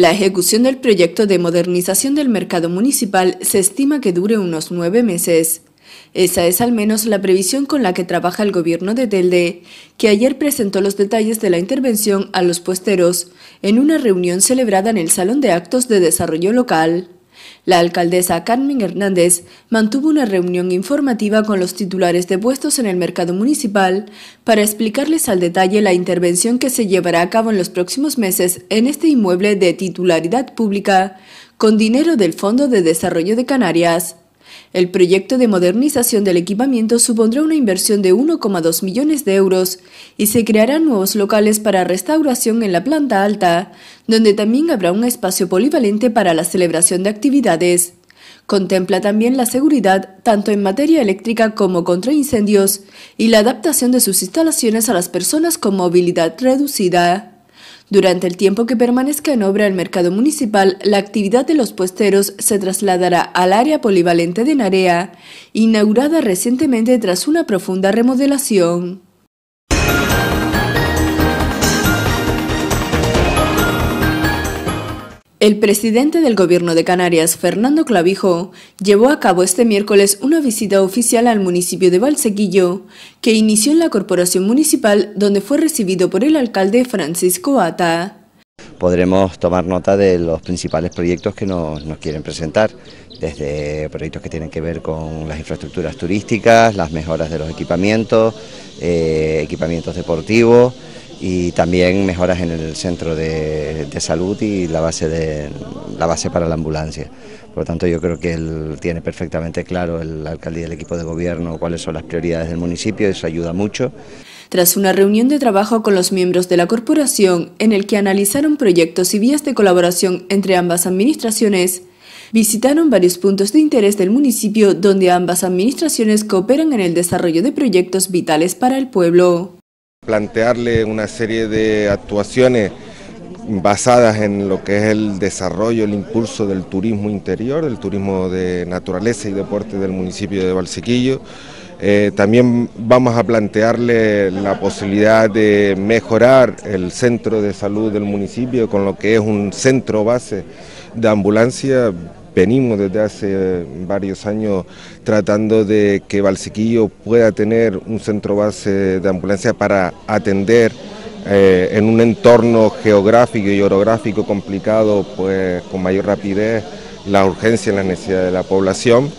La ejecución del proyecto de modernización del mercado municipal se estima que dure unos nueve meses. Esa es al menos la previsión con la que trabaja el gobierno de Telde, que ayer presentó los detalles de la intervención a los puesteros en una reunión celebrada en el Salón de Actos de Desarrollo Local. La alcaldesa Carmen Hernández mantuvo una reunión informativa con los titulares de puestos en el mercado municipal para explicarles al detalle la intervención que se llevará a cabo en los próximos meses en este inmueble de titularidad pública con dinero del Fondo de Desarrollo de Canarias el proyecto de modernización del equipamiento supondrá una inversión de 1,2 millones de euros y se crearán nuevos locales para restauración en la planta alta, donde también habrá un espacio polivalente para la celebración de actividades. Contempla también la seguridad tanto en materia eléctrica como contra incendios y la adaptación de sus instalaciones a las personas con movilidad reducida. Durante el tiempo que permanezca en obra el mercado municipal, la actividad de los puesteros se trasladará al área polivalente de Narea, inaugurada recientemente tras una profunda remodelación. El presidente del gobierno de Canarias, Fernando Clavijo, llevó a cabo este miércoles una visita oficial al municipio de Valsequillo, que inició en la corporación municipal donde fue recibido por el alcalde Francisco Ata. Podremos tomar nota de los principales proyectos que nos, quieren presentar, desde proyectos que tienen que ver con las infraestructuras turísticas, las mejoras de los equipamientos, eh, equipamientos deportivos, y también mejoras en el centro de, salud y la base, de, la base para la ambulancia. Por lo tanto, yo creo que él tiene perfectamente claro, el alcalde y el equipo de gobierno, cuáles son las prioridades del municipio, eso ayuda mucho. Tras una reunión de trabajo con los miembros de la corporación, en el que analizaron proyectos y vías de colaboración entre ambas administraciones, visitaron varios puntos de interés del municipio donde ambas administraciones cooperan en el desarrollo de proyectos vitales para el pueblo. Plantearle una serie de actuaciones basadas en lo que es el desarrollo, el impulso del turismo interior, el turismo de naturaleza y deporte del municipio de Valsequillo. Eh, también vamos a plantearle la posibilidad de mejorar el centro de salud del municipio con lo que es un centro base de ambulancia venimos desde hace varios años tratando de que Valsequillo pueda tener un centro base de ambulancia para atender eh, en un entorno geográfico y orográfico complicado, pues con mayor rapidez la urgencia y las necesidades de la población.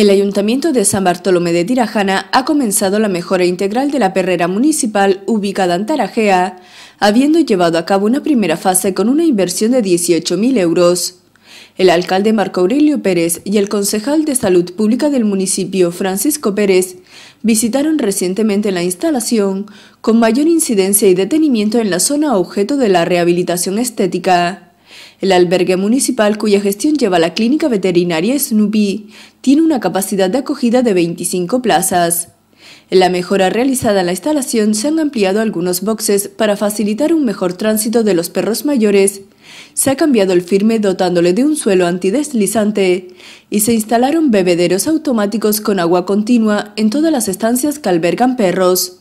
El Ayuntamiento de San Bartolomé de Tirajana ha comenzado la mejora integral de la perrera municipal ubicada en Tarajea, habiendo llevado a cabo una primera fase con una inversión de 18.000 euros. El alcalde Marco Aurelio Pérez y el concejal de Salud Pública del municipio Francisco Pérez visitaron recientemente la instalación con mayor incidencia y detenimiento en la zona objeto de la rehabilitación estética. El albergue municipal, cuya gestión lleva la clínica veterinaria Snoopy, tiene una capacidad de acogida de 25 plazas. En la mejora realizada en la instalación se han ampliado algunos boxes para facilitar un mejor tránsito de los perros mayores. Se ha cambiado el firme dotándole de un suelo antideslizante y se instalaron bebederos automáticos con agua continua en todas las estancias que albergan perros.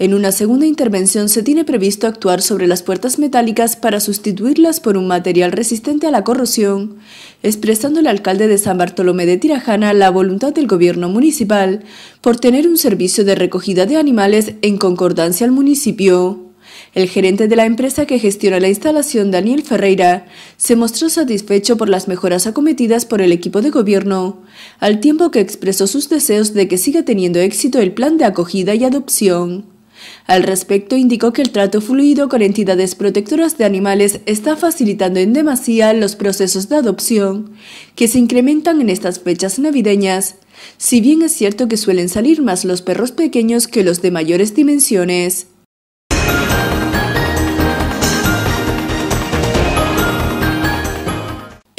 En una segunda intervención se tiene previsto actuar sobre las puertas metálicas para sustituirlas por un material resistente a la corrosión, expresando el alcalde de San Bartolomé de Tirajana la voluntad del gobierno municipal por tener un servicio de recogida de animales en concordancia al municipio. El gerente de la empresa que gestiona la instalación, Daniel Ferreira, se mostró satisfecho por las mejoras acometidas por el equipo de gobierno, al tiempo que expresó sus deseos de que siga teniendo éxito el plan de acogida y adopción. Al respecto, indicó que el trato fluido con entidades protectoras de animales está facilitando en demasía los procesos de adopción, que se incrementan en estas fechas navideñas, si bien es cierto que suelen salir más los perros pequeños que los de mayores dimensiones.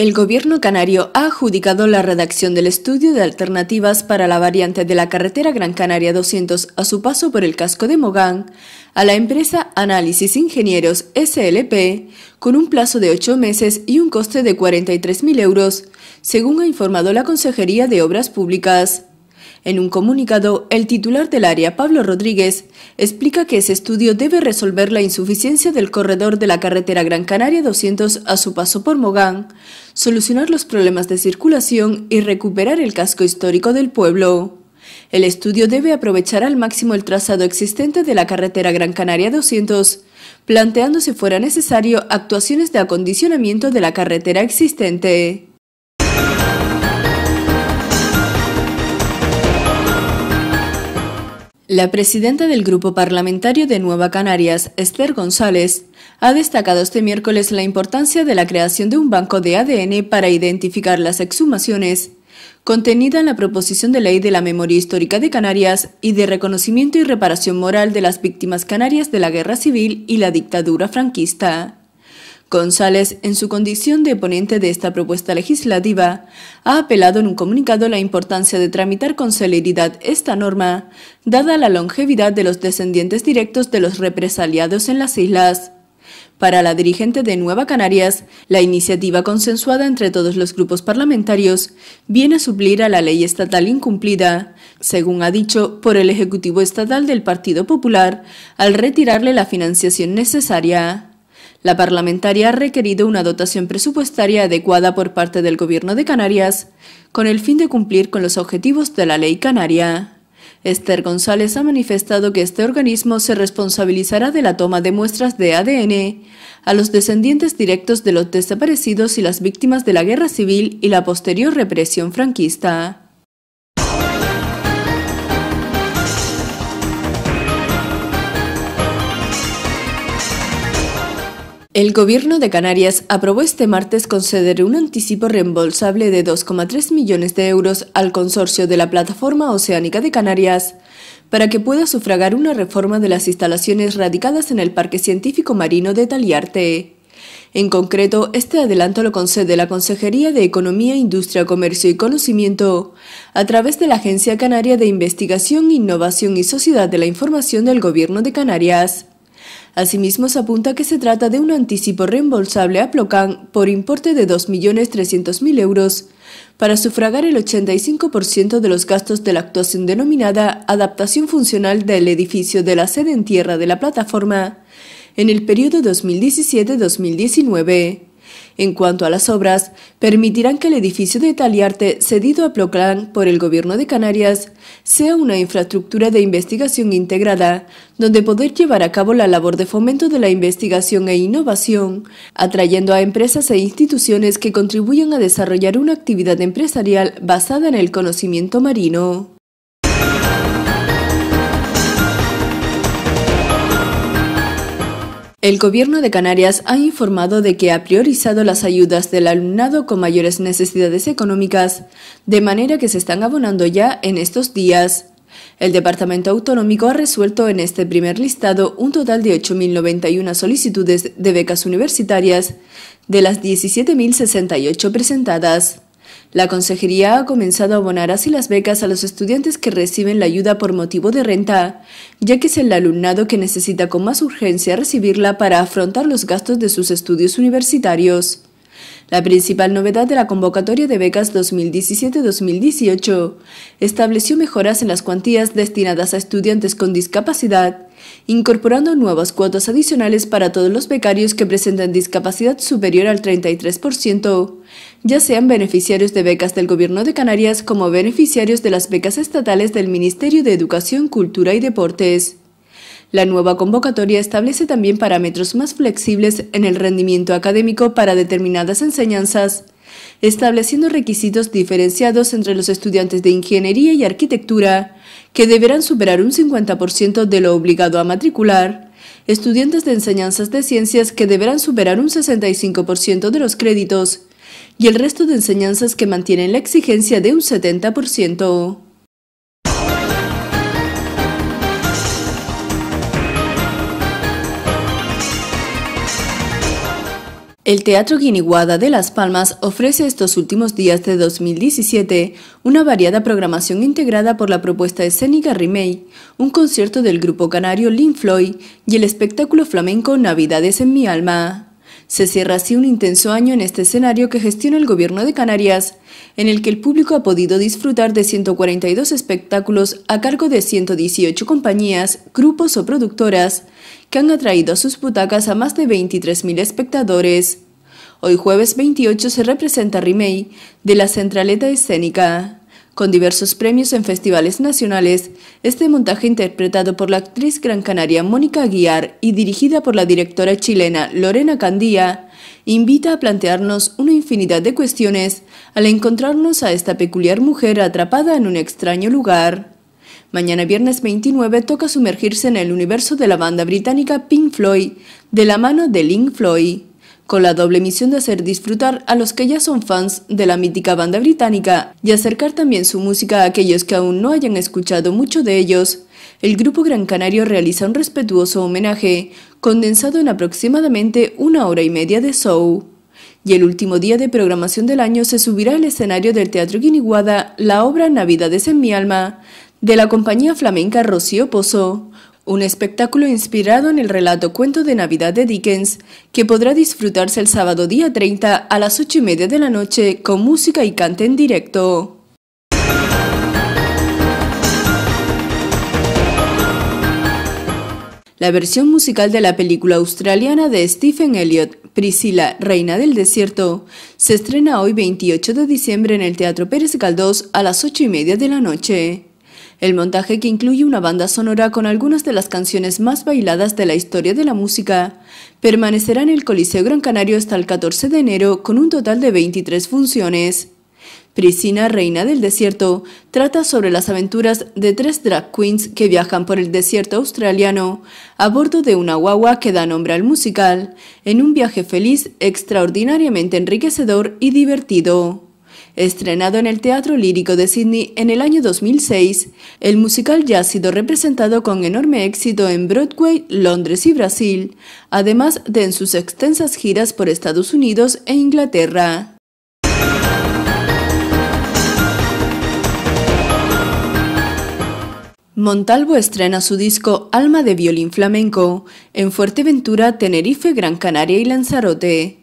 El gobierno canario ha adjudicado la redacción del estudio de alternativas para la variante de la carretera Gran Canaria 200 a su paso por el casco de Mogán a la empresa Análisis Ingenieros SLP con un plazo de ocho meses y un coste de 43.000 euros, según ha informado la Consejería de Obras Públicas. En un comunicado, el titular del área, Pablo Rodríguez, explica que ese estudio debe resolver la insuficiencia del corredor de la carretera Gran Canaria 200 a su paso por Mogán, solucionar los problemas de circulación y recuperar el casco histórico del pueblo. El estudio debe aprovechar al máximo el trazado existente de la carretera Gran Canaria 200, planteando si fuera necesario actuaciones de acondicionamiento de la carretera existente. La presidenta del Grupo Parlamentario de Nueva Canarias, Esther González, ha destacado este miércoles la importancia de la creación de un banco de ADN para identificar las exhumaciones, contenida en la proposición de ley de la memoria histórica de Canarias y de reconocimiento y reparación moral de las víctimas canarias de la guerra civil y la dictadura franquista. González, en su condición de ponente de esta propuesta legislativa, ha apelado en un comunicado la importancia de tramitar con celeridad esta norma, dada la longevidad de los descendientes directos de los represaliados en las islas. Para la dirigente de Nueva Canarias, la iniciativa consensuada entre todos los grupos parlamentarios viene a suplir a la ley estatal incumplida, según ha dicho por el Ejecutivo Estatal del Partido Popular, al retirarle la financiación necesaria. La parlamentaria ha requerido una dotación presupuestaria adecuada por parte del Gobierno de Canarias con el fin de cumplir con los objetivos de la ley canaria. Esther González ha manifestado que este organismo se responsabilizará de la toma de muestras de ADN a los descendientes directos de los desaparecidos y las víctimas de la guerra civil y la posterior represión franquista. El Gobierno de Canarias aprobó este martes conceder un anticipo reembolsable de 2,3 millones de euros al consorcio de la Plataforma Oceánica de Canarias para que pueda sufragar una reforma de las instalaciones radicadas en el Parque Científico Marino de Taliarte. En concreto, este adelanto lo concede la Consejería de Economía, Industria, Comercio y Conocimiento, a través de la Agencia Canaria de Investigación, Innovación y Sociedad de la Información del Gobierno de Canarias. Asimismo, se apunta que se trata de un anticipo reembolsable a Plocan por importe de 2.300.000 euros para sufragar el 85% de los gastos de la actuación denominada adaptación funcional del edificio de la sede en tierra de la plataforma en el periodo 2017-2019. En cuanto a las obras, permitirán que el edificio de Taliarte, cedido a Ploclán por el Gobierno de Canarias, sea una infraestructura de investigación integrada, donde poder llevar a cabo la labor de fomento de la investigación e innovación, atrayendo a empresas e instituciones que contribuyan a desarrollar una actividad empresarial basada en el conocimiento marino. El Gobierno de Canarias ha informado de que ha priorizado las ayudas del alumnado con mayores necesidades económicas, de manera que se están abonando ya en estos días. El Departamento Autonómico ha resuelto en este primer listado un total de 8.091 solicitudes de becas universitarias, de las 17.068 presentadas. La consejería ha comenzado a abonar así las becas a los estudiantes que reciben la ayuda por motivo de renta, ya que es el alumnado que necesita con más urgencia recibirla para afrontar los gastos de sus estudios universitarios. La principal novedad de la convocatoria de becas 2017-2018 estableció mejoras en las cuantías destinadas a estudiantes con discapacidad incorporando nuevas cuotas adicionales para todos los becarios que presentan discapacidad superior al 33%, ya sean beneficiarios de becas del Gobierno de Canarias como beneficiarios de las becas estatales del Ministerio de Educación, Cultura y Deportes. La nueva convocatoria establece también parámetros más flexibles en el rendimiento académico para determinadas enseñanzas, estableciendo requisitos diferenciados entre los estudiantes de ingeniería y arquitectura que deberán superar un 50% de lo obligado a matricular, estudiantes de enseñanzas de ciencias que deberán superar un 65% de los créditos y el resto de enseñanzas que mantienen la exigencia de un 70%. El Teatro Guiniguada de Las Palmas ofrece estos últimos días de 2017 una variada programación integrada por la propuesta escénica Remake, un concierto del grupo canario Lin Floyd y el espectáculo flamenco Navidades en mi alma. Se cierra así un intenso año en este escenario que gestiona el Gobierno de Canarias, en el que el público ha podido disfrutar de 142 espectáculos a cargo de 118 compañías, grupos o productoras, que han atraído a sus butacas a más de 23.000 espectadores. Hoy jueves 28 se representa Rimei de la Centraleta Escénica. Con diversos premios en festivales nacionales, este montaje interpretado por la actriz gran canaria Mónica Aguiar y dirigida por la directora chilena Lorena Candía, invita a plantearnos una infinidad de cuestiones al encontrarnos a esta peculiar mujer atrapada en un extraño lugar. Mañana viernes 29 toca sumergirse en el universo de la banda británica Pink Floyd de la mano de Link Floyd con la doble misión de hacer disfrutar a los que ya son fans de la mítica banda británica y acercar también su música a aquellos que aún no hayan escuchado mucho de ellos. El grupo Gran Canario realiza un respetuoso homenaje, condensado en aproximadamente una hora y media de show. Y el último día de programación del año se subirá al escenario del Teatro Guiniguada la obra Navidades en mi alma, de la compañía flamenca Rocío Pozo, un espectáculo inspirado en el relato Cuento de Navidad de Dickens, que podrá disfrutarse el sábado día 30 a las 8 y media de la noche con música y cante en directo. La versión musical de la película australiana de Stephen Elliott, Priscilla, Reina del Desierto, se estrena hoy 28 de diciembre en el Teatro Pérez Galdós a las 8 y media de la noche. El montaje que incluye una banda sonora con algunas de las canciones más bailadas de la historia de la música permanecerá en el Coliseo Gran Canario hasta el 14 de enero con un total de 23 funciones. Priscina, reina del desierto, trata sobre las aventuras de tres drag queens que viajan por el desierto australiano a bordo de una guagua que da nombre al musical, en un viaje feliz, extraordinariamente enriquecedor y divertido. Estrenado en el Teatro Lírico de Sydney en el año 2006, el musical ya ha sido representado con enorme éxito en Broadway, Londres y Brasil, además de en sus extensas giras por Estados Unidos e Inglaterra. Montalvo estrena su disco Alma de Violín Flamenco en Fuerteventura, Tenerife, Gran Canaria y Lanzarote.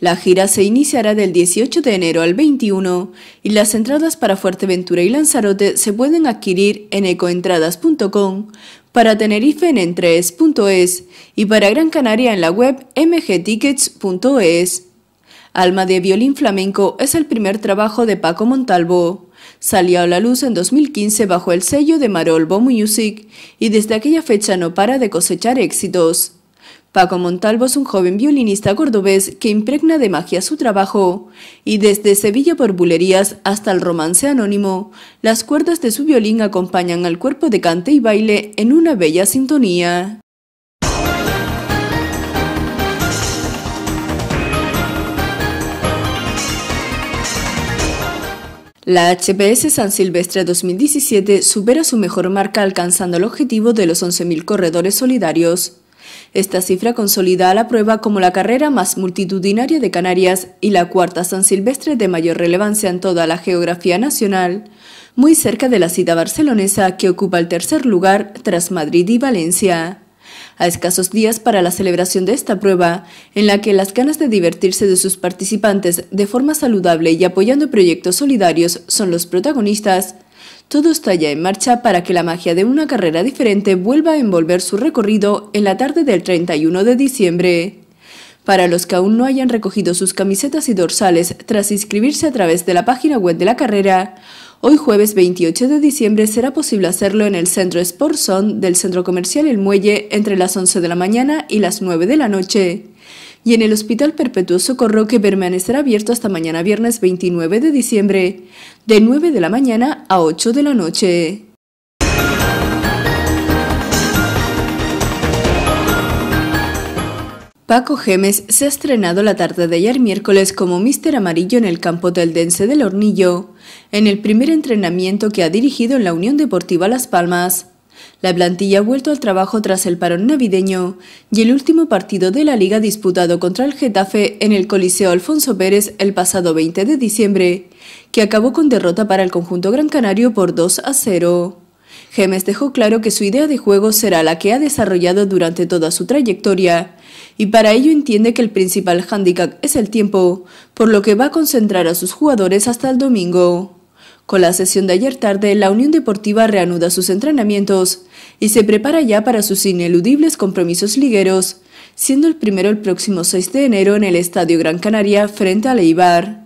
La gira se iniciará del 18 de enero al 21 y las entradas para Fuerteventura y Lanzarote se pueden adquirir en ecoentradas.com, para Tenerife en entres.es y para Gran Canaria en la web mgtickets.es. Alma de violín flamenco es el primer trabajo de Paco Montalvo. Salió a la luz en 2015 bajo el sello de Marolbo Music y desde aquella fecha no para de cosechar éxitos. Paco Montalvo es un joven violinista cordobés que impregna de magia su trabajo, y desde Sevilla por Bulerías hasta el romance anónimo, las cuerdas de su violín acompañan al cuerpo de cante y baile en una bella sintonía. La HPS San Silvestre 2017 supera su mejor marca alcanzando el objetivo de los 11.000 corredores solidarios. Esta cifra consolida a la prueba como la carrera más multitudinaria de Canarias y la cuarta San Silvestre de mayor relevancia en toda la geografía nacional, muy cerca de la cita barcelonesa que ocupa el tercer lugar tras Madrid y Valencia. A escasos días para la celebración de esta prueba, en la que las ganas de divertirse de sus participantes de forma saludable y apoyando proyectos solidarios son los protagonistas, todo está ya en marcha para que la magia de una carrera diferente vuelva a envolver su recorrido en la tarde del 31 de diciembre. Para los que aún no hayan recogido sus camisetas y dorsales tras inscribirse a través de la página web de la carrera, hoy jueves 28 de diciembre será posible hacerlo en el Centro Sportson del Centro Comercial El Muelle entre las 11 de la mañana y las 9 de la noche y en el Hospital Perpetuo Socorro que permanecerá abierto hasta mañana viernes 29 de diciembre, de 9 de la mañana a 8 de la noche. Paco Gemes se ha estrenado la tarde de ayer miércoles como Mister Amarillo en el campo del Dense del Hornillo, en el primer entrenamiento que ha dirigido en la Unión Deportiva Las Palmas. La plantilla ha vuelto al trabajo tras el parón navideño y el último partido de la liga disputado contra el Getafe en el Coliseo Alfonso Pérez el pasado 20 de diciembre, que acabó con derrota para el conjunto gran canario por 2 a 0. Gemes dejó claro que su idea de juego será la que ha desarrollado durante toda su trayectoria, y para ello entiende que el principal hándicap es el tiempo, por lo que va a concentrar a sus jugadores hasta el domingo. Con la sesión de ayer tarde, la Unión Deportiva reanuda sus entrenamientos y se prepara ya para sus ineludibles compromisos ligueros, siendo el primero el próximo 6 de enero en el Estadio Gran Canaria frente al Eibar.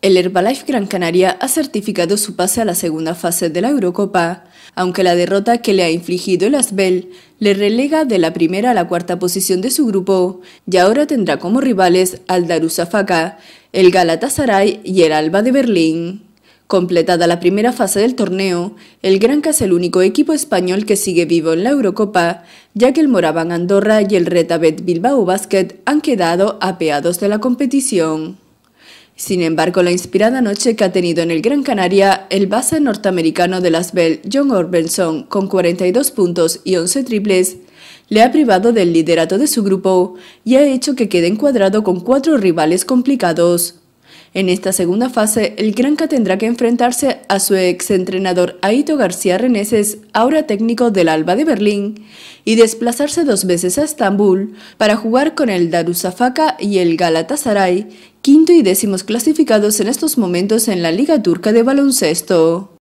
El Herbalife Gran Canaria ha certificado su pase a la segunda fase de la Eurocopa, aunque la derrota que le ha infligido el Asbel le relega de la primera a la cuarta posición de su grupo y ahora tendrá como rivales al Darussafaka, el Galatasaray y el Alba de Berlín. Completada la primera fase del torneo, el Granca es el único equipo español que sigue vivo en la Eurocopa, ya que el Morabán Andorra y el Retabet Bilbao Basket han quedado apeados de la competición. Sin embargo, la inspirada noche que ha tenido en el Gran Canaria, el base norteamericano de las Bell, John Orbenson, con 42 puntos y 11 triples, le ha privado del liderato de su grupo y ha hecho que quede encuadrado con cuatro rivales complicados. En esta segunda fase, el Granca tendrá que enfrentarse a su exentrenador Aito García Reneses, ahora técnico del Alba de Berlín, y desplazarse dos veces a Estambul para jugar con el Darussafaka y el Galatasaray, quinto y décimos clasificados en estos momentos en la Liga Turca de Baloncesto.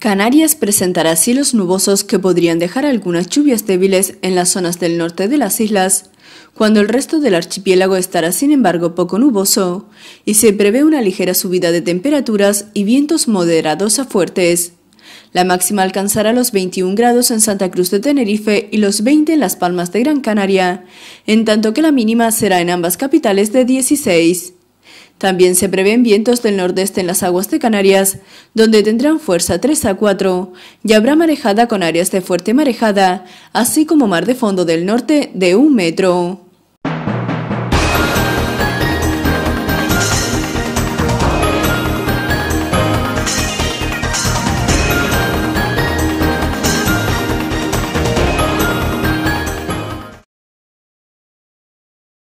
Canarias presentará cielos nubosos que podrían dejar algunas lluvias débiles en las zonas del norte de las islas, cuando el resto del archipiélago estará sin embargo poco nuboso, y se prevé una ligera subida de temperaturas y vientos moderados a fuertes. La máxima alcanzará los 21 grados en Santa Cruz de Tenerife y los 20 en Las Palmas de Gran Canaria, en tanto que la mínima será en ambas capitales de 16. También se prevén vientos del nordeste en las aguas de Canarias, donde tendrán fuerza 3 a 4, y habrá marejada con áreas de fuerte marejada, así como mar de fondo del norte de un metro.